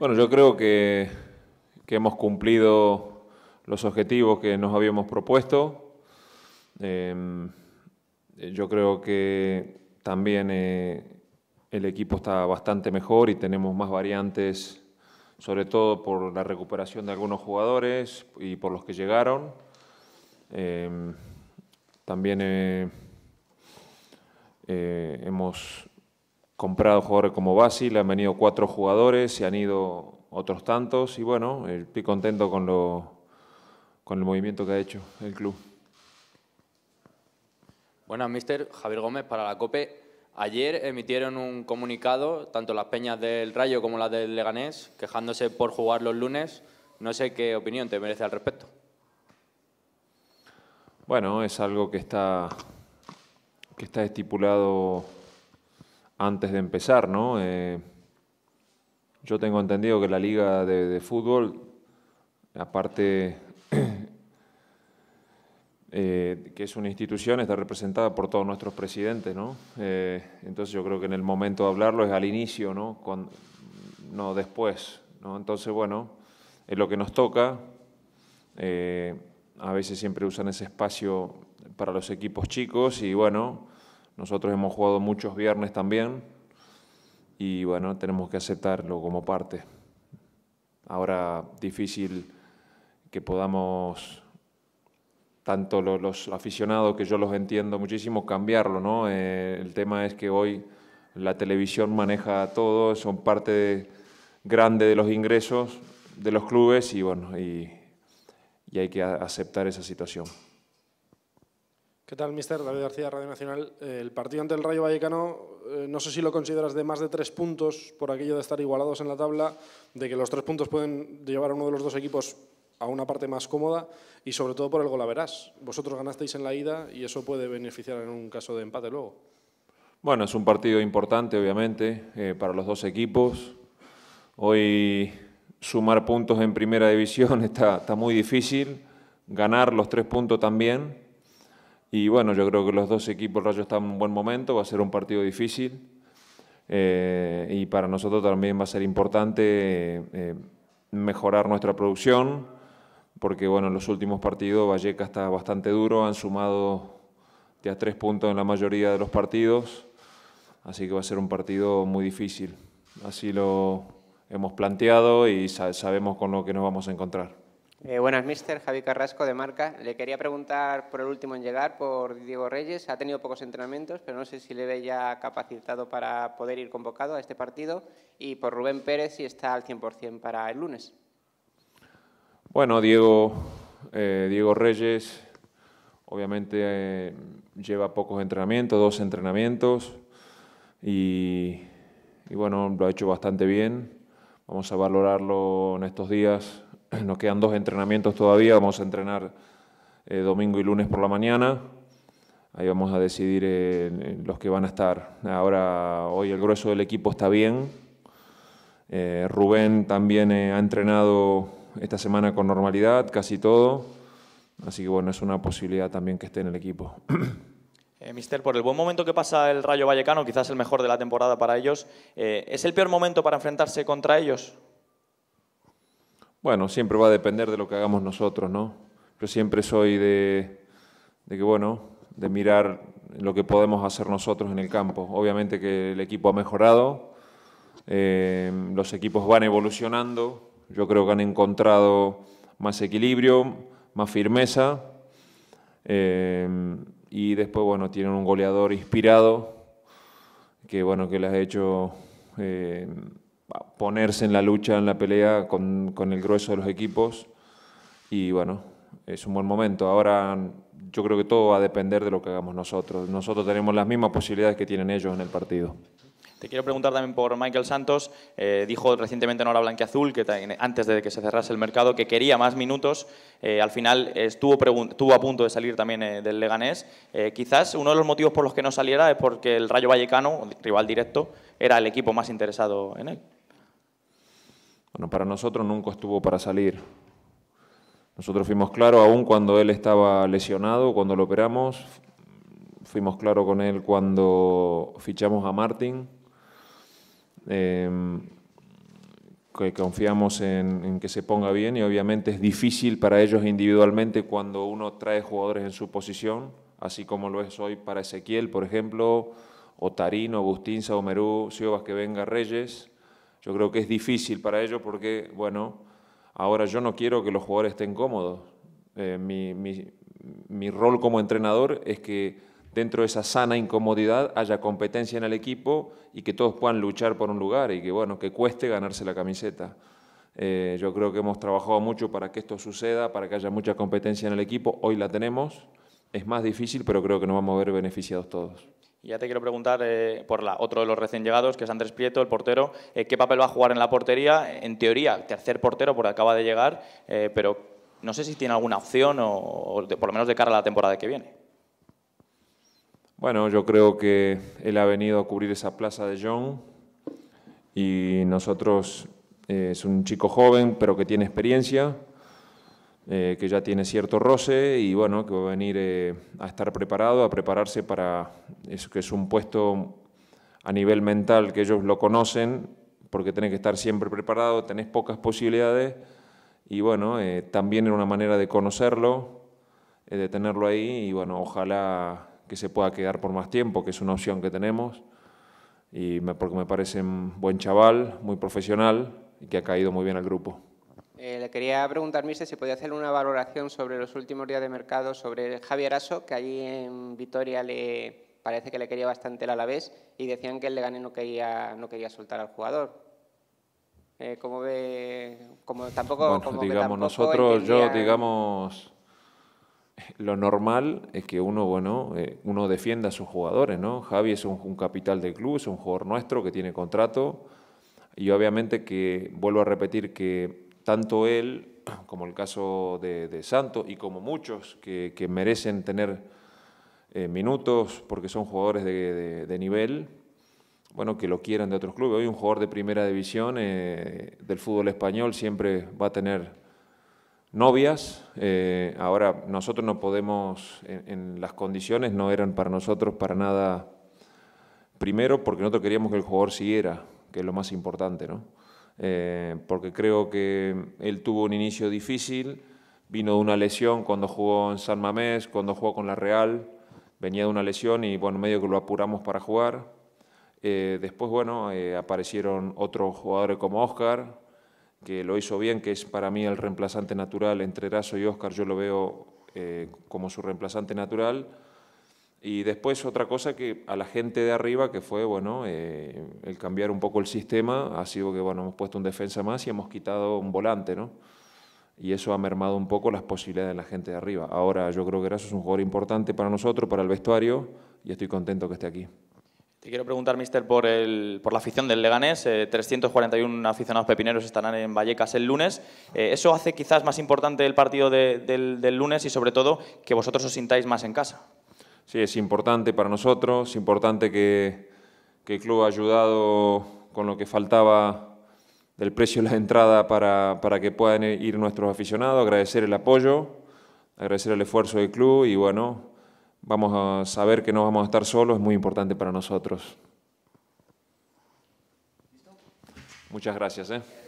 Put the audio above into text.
Bueno, yo creo que, hemos cumplido los objetivos que nos habíamos propuesto. Em, yo creo que también eh, el equipo está bastante mejor y tenemos más variantes, sobre todo por la recuperación de algunos jugadores y por los que llegaron. Em, también eh, eh, hemos comprado jugadores como Basil, han venido cuatro jugadores, se han ido otros tantos y bueno, estoy contento con, lo, con el movimiento que ha hecho el club. Buenas, mister. Javier Gómez para la COPE. Ayer emitieron un comunicado, tanto las peñas del Rayo como las del Leganés, quejándose por jugar los lunes. No sé qué opinión te merece al respecto. Bueno, es algo que está, que está estipulado antes de empezar, ¿no? Eh, yo tengo entendido que la liga de, fútbol, aparte eh, que es una institución, está representada por todos nuestros presidentes, ¿no? Eh, entonces yo creo que en el momento de hablarlo es al inicio, ¿no? no después, ¿no? Entonces, bueno, es lo que nos toca. a veces siempre usan ese espacio para los equipos chicos y bueno, nosotros hemos jugado muchos viernes también y bueno, tenemos que aceptarlo como parte. Ahora difícil que podamos, tanto los, aficionados, que yo los entiendo muchísimo, cambiarlo, ¿no? Eh, el tema es que hoy la televisión maneja todo, son parte grande de los ingresos de los clubes y bueno, y hay que aceptar esa situación. ¿Qué tal, mister? David García, Radio Nacional. Eh, el partido ante el Rayo Vallecano, eh, no sé si lo consideras de más de tres puntos por aquello de estar igualados en la tabla, de que los tres puntos pueden llevar a uno de los dos equipos a una parte más cómoda y sobre todo por el golaverás. Vosotros ganasteis en la ida y eso puede beneficiar en un caso de empate luego. Bueno, es un partido importante, obviamente, eh, para los dos equipos. Hoy sumar puntos en primera división está, está muy difícil, ganar los tres puntos también y bueno, yo creo que los dos equipos, Rayo están en un buen momento, va a ser un partido difícil. Eh, y para nosotros también va a ser importante eh, mejorar nuestra producción, porque bueno, en los últimos partidos Valleca está bastante duro, han sumado ya tres puntos en la mayoría de los partidos, así que va a ser un partido muy difícil. Así lo hemos planteado y sabemos con lo que nos vamos a encontrar. Eh, buenas, mister. Javi Carrasco, de Marca. Le quería preguntar por el último en llegar, por Diego Reyes. Ha tenido pocos entrenamientos, pero no sé si le ve ya capacitado para poder ir convocado a este partido. Y por Rubén Pérez, si está al 100% para el lunes. Bueno, Diego, eh, Diego Reyes obviamente eh, lleva pocos entrenamientos, dos entrenamientos. Y, y bueno, lo ha hecho bastante bien. Vamos a valorarlo en estos días Nos quedan dos entrenamientos todavía. Vamos a entrenar eh, domingo y lunes por la mañana. Ahí vamos a decidir eh, los que van a estar. Ahora, hoy el grueso del equipo está bien. Eh, Rubén también ha entrenado esta semana con normalidad, casi todo. Así que bueno, es una posibilidad también que esté en el equipo. Mister, por el buen momento que pasa el Rayo Vallecano, quizás el mejor de la temporada para ellos, ¿es el peor momento para enfrentarse contra ellos? Bueno, siempre va a depender de lo que hagamos nosotros, ¿no? Yo siempre soy de, que, bueno, de mirar lo que podemos hacer nosotros en el campo. Obviamente que el equipo ha mejorado, eh, los equipos van evolucionando, yo creo que han encontrado más equilibrio, más firmeza, eh, y después, bueno, tienen un goleador inspirado, que bueno, que les ha hecho... Eh, ponerse en la lucha, en la pelea con, con, el grueso de los equipos y bueno, es un buen momento. Ahora yo creo que todo va a depender de lo que hagamos nosotros. Nosotros tenemos las mismas posibilidades que tienen ellos en el partido. Te quiero preguntar también por Michael Santos. Eh, dijo recientemente en Hora Blanqueazul, que antes de que se cerrase el mercado, que quería más minutos. Eh, al final estuvo, estuvo, a punto de salir también eh, del Leganés. quizás uno de los motivos por los que no saliera es porque el Rayo Vallecano, rival directo, era el equipo más interesado en él para nosotros nunca estuvo para salir. Nosotros fuimos claros, aún cuando él estaba lesionado, cuando lo operamos, fuimos claros con él cuando fichamos a martín em, que confiamos en, que se ponga bien y obviamente es difícil para ellos individualmente cuando uno trae jugadores en su posición, así como lo es hoy para Ezequiel, por ejemplo, o Tarino, Agustín, Omerú, Siobas que venga Reyes. Yo creo que es difícil para ellos porque, bueno, ahora yo no quiero que los jugadores estén cómodos. Eh, mi, rol como entrenador es que dentro de esa sana incomodidad haya competencia en el equipo y que todos puedan luchar por un lugar y que, bueno, que cueste ganarse la camiseta. Eh, yo creo que hemos trabajado mucho para que esto suceda, para que haya mucha competencia en el equipo. Hoy la tenemos. Es más difícil, pero creo que nos vamos a ver beneficiados todos. Ya te quiero preguntar eh, por la, otro de los recién llegados, que es Andrés Prieto, el portero. Eh, ¿Qué papel va a jugar en la portería? En teoría, tercer portero, porque acaba de llegar, eh, pero no sé si tiene alguna opción o, por lo menos de cara a la temporada que viene. Bueno, yo creo que él ha venido a cubrir esa plaza de John y nosotros es un chico joven, pero que tiene experiencia eh, que ya tiene cierto roce y bueno, que va a venir eh, a estar preparado, a prepararse para eso que es un puesto a nivel mental que ellos lo conocen, porque tenés que estar siempre preparado, tenés pocas posibilidades y bueno, eh, también era una manera de conocerlo, de tenerlo ahí y bueno, ojalá que se pueda quedar por más tiempo, que es una opción que tenemos, y porque me parece un buen chaval, muy profesional y que ha caído muy bien al grupo. Eh, le quería preguntar, Mister, si podía hacer una valoración sobre los últimos días de mercado, sobre Javier Aso, que allí en Vitoria le parece que le quería bastante el Alavés y decían que el Leganés no quería, no quería soltar al jugador. Eh, ve, como tampoco... Bueno, digamos, nosotros, yo, digamos, lo normal es que uno, bueno, eh, uno defienda a sus jugadores, ¿no? Javi es un capital del club, es un jugador nuestro que tiene contrato y obviamente que, vuelvo a repetir que tanto él como el caso de, de Santos y como muchos que, merecen tener eh, minutos porque son jugadores de, nivel, bueno, que lo quieran de otros clubes. Hoy un jugador de primera división eh, del fútbol español siempre va a tener novias. Eh, ahora nosotros no podemos, en, en, las condiciones no eran para nosotros para nada, primero porque nosotros queríamos que el jugador siguiera, que es lo más importante, ¿no? Eh, porque creo que él tuvo un inicio difícil, vino de una lesión cuando jugó en San Mamés, cuando jugó con la Real, venía de una lesión y bueno, medio que lo apuramos para jugar. Eh, después, bueno, eh, aparecieron otros jugadores como Oscar, que lo hizo bien, que es para mí el reemplazante natural entre Eraso y Oscar, yo lo veo como su reemplazante natural. Y después otra cosa que a la gente de arriba, que fue, bueno, eh, el cambiar un poco el sistema, ha sido que, bueno, hemos puesto un defensa más y hemos quitado un volante, ¿no? Y eso ha mermado un poco las posibilidades de la gente de arriba. Ahora yo creo que Eraso es un jugador importante para nosotros, para el vestuario, y estoy contento que esté aquí. Te quiero preguntar, mister, por, el, por la afición del Leganés. 341 eh, aficionados pepineros estarán en Vallecas el lunes. Eh, ¿Eso hace quizás más importante el partido del lunes y, sobre todo, que vosotros os sintáis más en casa? Sí, es importante para nosotros, es importante que, el club ha ayudado con lo que faltaba del precio de la entrada para, para que puedan ir nuestros aficionados, agradecer el apoyo, agradecer el esfuerzo del club y bueno, vamos a saber que no vamos a estar solos, es muy importante para nosotros. Muchas gracias. ¿eh?